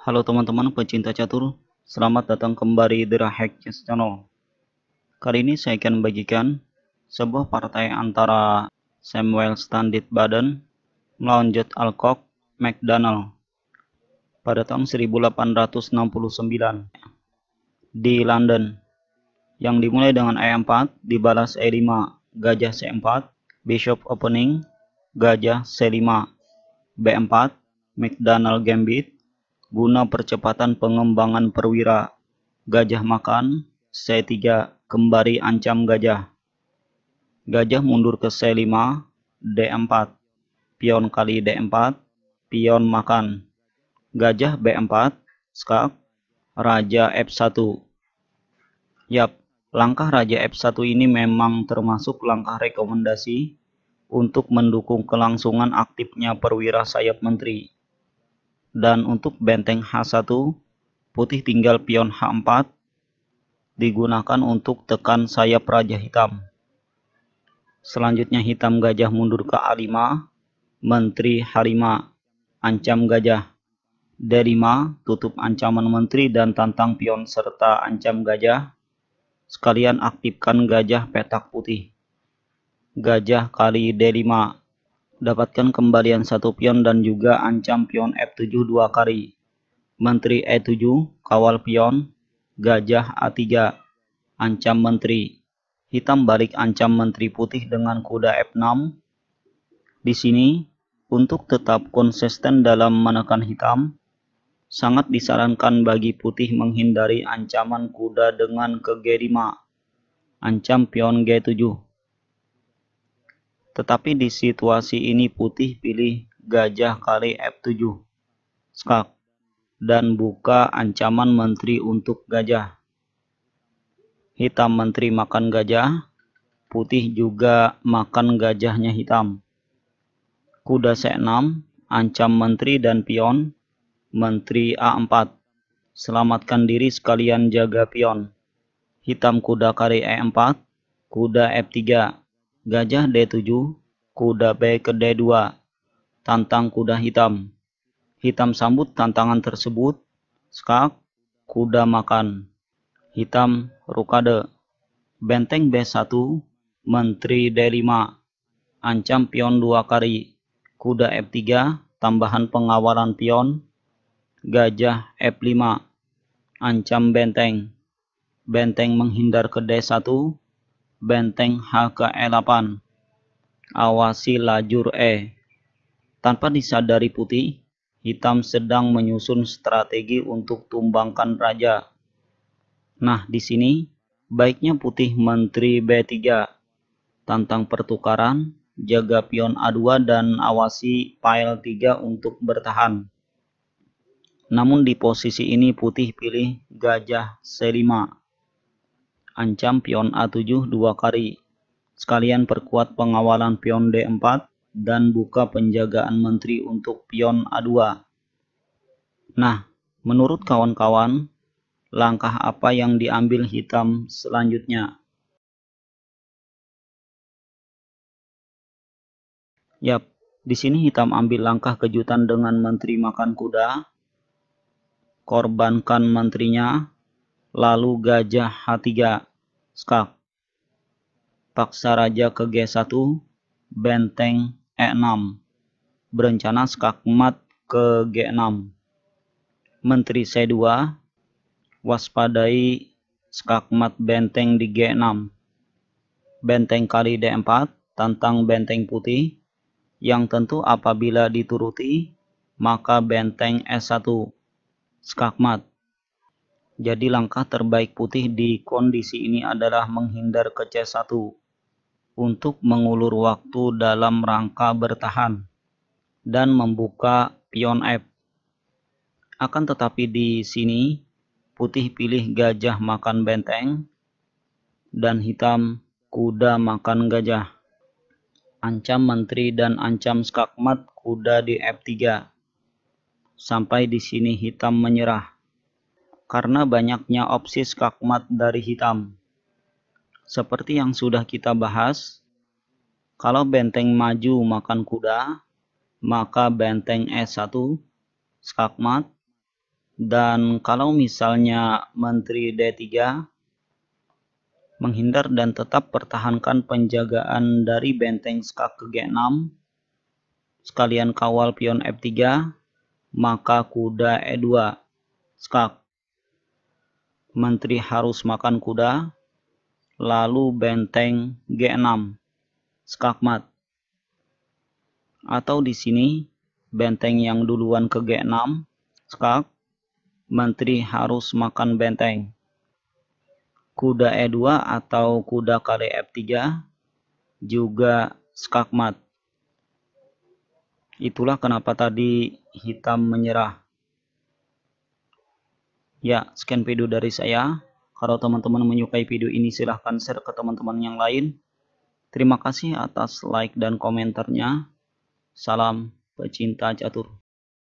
Halo teman-teman pecinta catur, selamat datang kembali di Rahek Chess Channel. Kali ini saya akan bagikan sebuah partai antara Samuel Standit Baden melawan Jet Alcock McDonald pada tahun 1869 di London yang dimulai dengan E4 dibalas E5 gajah C4 bishop opening gajah C5 B4 McDonald gambit guna percepatan pengembangan perwira. Gajah makan, C3 kembali ancam gajah. Gajah mundur ke C5, D4. Pion kali D4, pion makan. Gajah B4, skak, raja F1. Yap, langkah raja F1 ini memang termasuk langkah rekomendasi untuk mendukung kelangsungan aktifnya perwira sayap menteri dan untuk benteng H1, putih tinggal pion H4 digunakan untuk tekan sayap raja hitam. Selanjutnya hitam gajah mundur ke A5, menteri H5, ancam gajah. D5 tutup ancaman menteri dan tantang pion serta ancam gajah. Sekalian aktifkan gajah petak putih. Gajah kali D5 Dapatkan kembalian satu pion dan juga ancam pion F7 dua kali. Menteri E7, kawal pion, gajah A3, ancam menteri. Hitam balik ancam menteri putih dengan kuda F6. Di sini, untuk tetap konsisten dalam menekan hitam, sangat disarankan bagi putih menghindari ancaman kuda dengan ke G5, ancam pion G7. Tetapi di situasi ini putih pilih gajah kali F7 skak dan buka ancaman menteri untuk gajah. Hitam menteri makan gajah, putih juga makan gajahnya hitam. Kuda C6 ancam menteri dan pion, menteri A4. Selamatkan diri sekalian jaga pion. Hitam kuda kari E4, kuda F3, gajah D7, kuda B ke D2, tantang kuda hitam. Hitam sambut tantangan tersebut, skak, kuda makan. Hitam, rukade. Benteng B1, menteri D5, ancam pion dua kari. Kuda F3, tambahan pengawalan pion. Gajah F5, ancam benteng. Benteng menghindar ke D1, benteng HK8 e awasi lajur E tanpa disadari putih hitam sedang menyusun strategi untuk tumbangkan raja nah di sini baiknya putih menteri B3 tantang pertukaran jaga pion A2 dan awasi pile 3 untuk bertahan namun di posisi ini putih pilih gajah C5 ancam pion A7 dua kali. Sekalian perkuat pengawalan pion D4 dan buka penjagaan menteri untuk pion A2. Nah, menurut kawan-kawan, langkah apa yang diambil hitam selanjutnya? Yap, di sini hitam ambil langkah kejutan dengan menteri makan kuda, korbankan menterinya, lalu gajah H3 skak paksa raja ke G1 benteng E6 berencana skak mat ke G6 menteri C2 waspadai skak mat benteng di G6 benteng kali D4 tantang benteng putih yang tentu apabila dituruti maka benteng S1 skakmat jadi langkah terbaik putih di kondisi ini adalah menghindar ke C1 untuk mengulur waktu dalam rangka bertahan dan membuka pion F. Akan tetapi di sini putih pilih gajah makan benteng dan hitam kuda makan gajah. Ancam menteri dan ancam skakmat kuda di F3. Sampai di sini hitam menyerah karena banyaknya opsi skakmat dari hitam. Seperti yang sudah kita bahas, kalau benteng maju makan kuda, maka benteng E1 skakmat. Dan kalau misalnya menteri D3 menghindar dan tetap pertahankan penjagaan dari benteng skak ke G6, sekalian kawal pion F3, maka kuda E2 skak menteri harus makan kuda, lalu benteng G6, skakmat. Atau di sini, benteng yang duluan ke G6, skak, menteri harus makan benteng. Kuda E2 atau kuda kdf F3, juga skakmat. Itulah kenapa tadi hitam menyerah. Ya, sekian video dari saya. Kalau teman-teman menyukai video ini silahkan share ke teman-teman yang lain. Terima kasih atas like dan komentarnya. Salam pecinta catur.